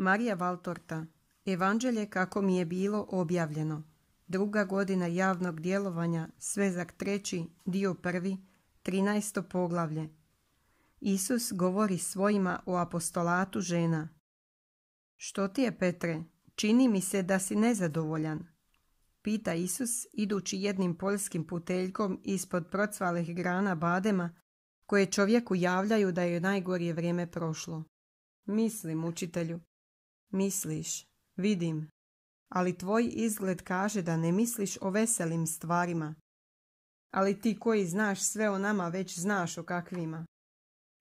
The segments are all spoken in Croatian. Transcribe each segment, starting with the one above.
Marija Valtorta Evanđelje kako mi je bilo objavljeno Druga godina javnog djelovanja Svezak treći, dio prvi, 13. poglavlje Isus govori svojima o apostolatu žena Što ti je Petre? Čini mi se da si nezadovoljan Pita Isus idući jednim poljskim puteljkom ispod procvalih grana badema koje čovjeku javljaju da je najgorije vrijeme prošlo. Mislim, učitelju, Misliš, vidim, ali tvoj izgled kaže da ne misliš o veselim stvarima. Ali ti koji znaš sve o nama već znaš o kakvima.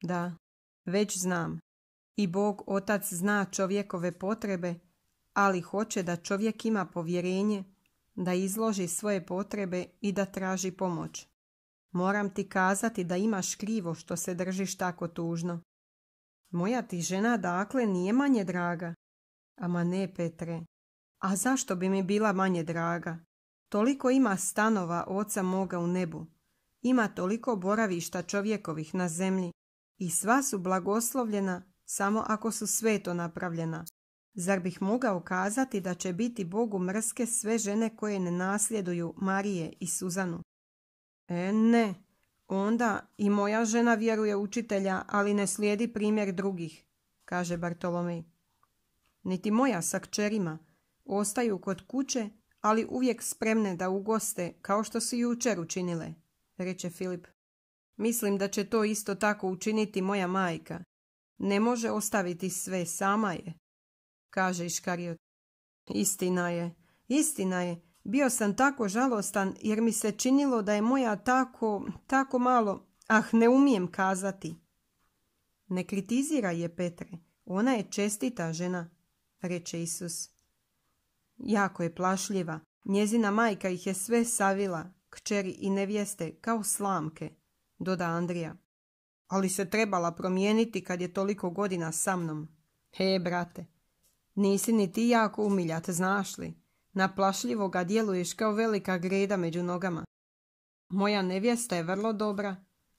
Da, već znam. I Bog Otac zna čovjekove potrebe, ali hoće da čovjek ima povjerenje, da izloži svoje potrebe i da traži pomoć. Moram ti kazati da imaš krivo što se držiš tako tužno. Moja ti žena dakle nije manje draga. Ama ne, Petre. A zašto bi mi bila manje draga? Toliko ima stanova oca moga u nebu. Ima toliko boravišta čovjekovih na zemlji. I sva su blagoslovljena samo ako su sveto napravljena. Zar bih mogao kazati da će biti Bogu mrske sve žene koje ne nasljeduju Marije i Suzanu? E ne, onda i moja žena vjeruje učitelja, ali ne slijedi primjer drugih, kaže Bartolomej niti moja sa kćerima. Ostaju kod kuće, ali uvijek spremne da ugoste, kao što su jučer učinile, reče Filip. Mislim da će to isto tako učiniti moja majka. Ne može ostaviti sve, sama je, kaže Iškariot. Istina je, istina je. Bio sam tako žalostan jer mi se činilo da je moja tako, tako malo, ah ne umijem kazati. Ne kritizira je Petre, ona je čestita žena, reče Isus. Jako je plašljiva. Njezina majka ih je sve savila, kćeri i nevjeste, kao slamke, doda Andrija. Ali se trebala promijeniti kad je toliko godina sa mnom. He, brate, nisi ni ti jako umiljat, znaš li? Na plašljivoga djeluješ kao velika greda među nogama. Moja nevjesta je vrlo dobra,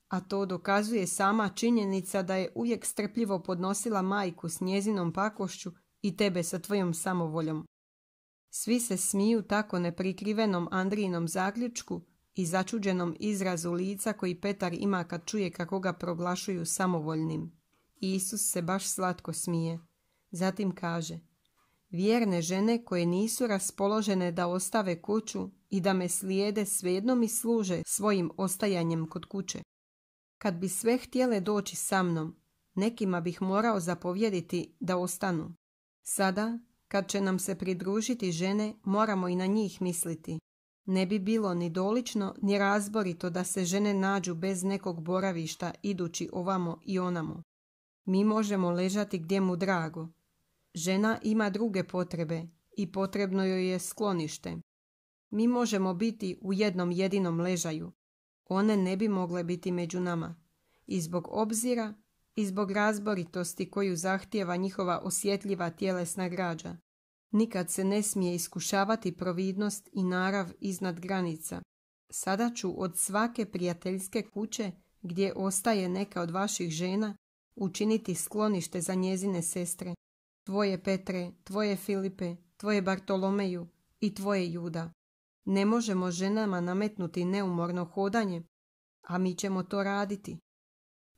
a to dokazuje sama činjenica da je uvijek strpljivo podnosila majku s njezinom pakošću i tebe sa tvojom samovoljom. Svi se smiju tako neprikrivenom Andrijinom zaključku i začuđenom izrazu lica koji Petar ima kad čuje kako ga proglašuju samovoljnim. Isus se baš slatko smije. Zatim kaže, vjerne žene koje nisu raspoložene da ostave kuću i da me slijede svejedno mi služe svojim ostajanjem kod kuće. Kad bi sve htjele doći sa mnom, nekima bih morao zapovjediti da ostanu. Sada, kad će nam se pridružiti žene, moramo i na njih misliti. Ne bi bilo ni dolično, ni razborito da se žene nađu bez nekog boravišta idući ovamo i onamo. Mi možemo ležati gdje mu drago. Žena ima druge potrebe i potrebno joj je sklonište. Mi možemo biti u jednom jedinom ležaju. One ne bi mogle biti među nama. I zbog obzira i zbog razboritosti koju zahtijeva njihova osjetljiva tjelesna građa. Nikad se ne smije iskušavati providnost i narav iznad granica. Sada ću od svake prijateljske kuće gdje ostaje neka od vaših žena učiniti sklonište za njezine sestre, tvoje Petre, tvoje Filipe, tvoje Bartolomeju i tvoje Juda. Ne možemo ženama nametnuti neumorno hodanje, a mi ćemo to raditi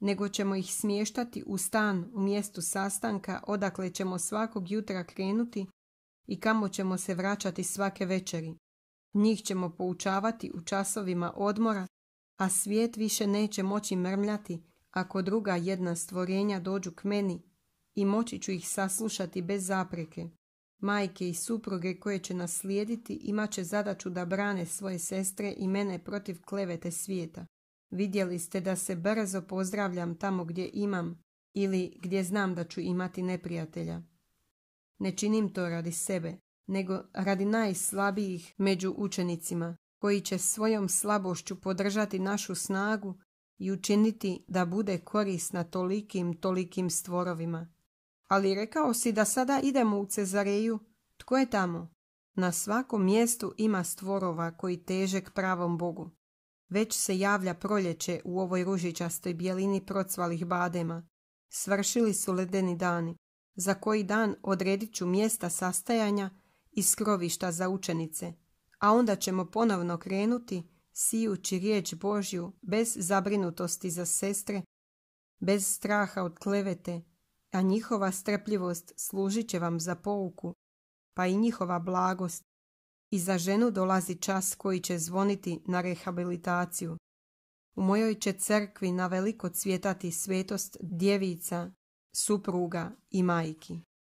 nego ćemo ih smještati u stan u mjestu sastanka odakle ćemo svakog jutra krenuti i kamo ćemo se vraćati svake večeri. Njih ćemo poučavati u časovima odmora, a svijet više neće moći mrmljati ako druga jedna stvorenja dođu k meni i moći ću ih saslušati bez zapreke. Majke i supruge koje će naslijediti imat će zadaću da brane svoje sestre i mene protiv klevete svijeta. Vidjeli ste da se brzo pozdravljam tamo gdje imam ili gdje znam da ću imati neprijatelja. Ne činim to radi sebe, nego radi najslabijih među učenicima, koji će svojom slabošću podržati našu snagu i učiniti da bude korisna tolikim, tolikim stvorovima. Ali rekao si da sada idemo u Cezareju. Tko je tamo? Na svakom mjestu ima stvorova koji teže pravom Bogu. Već se javlja proljeće u ovoj ružičastoj bijelini procvalih badema. Svršili su ledeni dani. Za koji dan odredit ću mjesta sastajanja i skrovišta za učenice. A onda ćemo ponovno krenuti, sijući riječ Božju, bez zabrinutosti za sestre, bez straha od klevete, a njihova strpljivost služit će vam za pouku, pa i njihova blagost, i za ženu dolazi čas koji će zvoniti na rehabilitaciju. U mojoj će crkvi na veliko cvjetati svetost djevica, supruga i majki.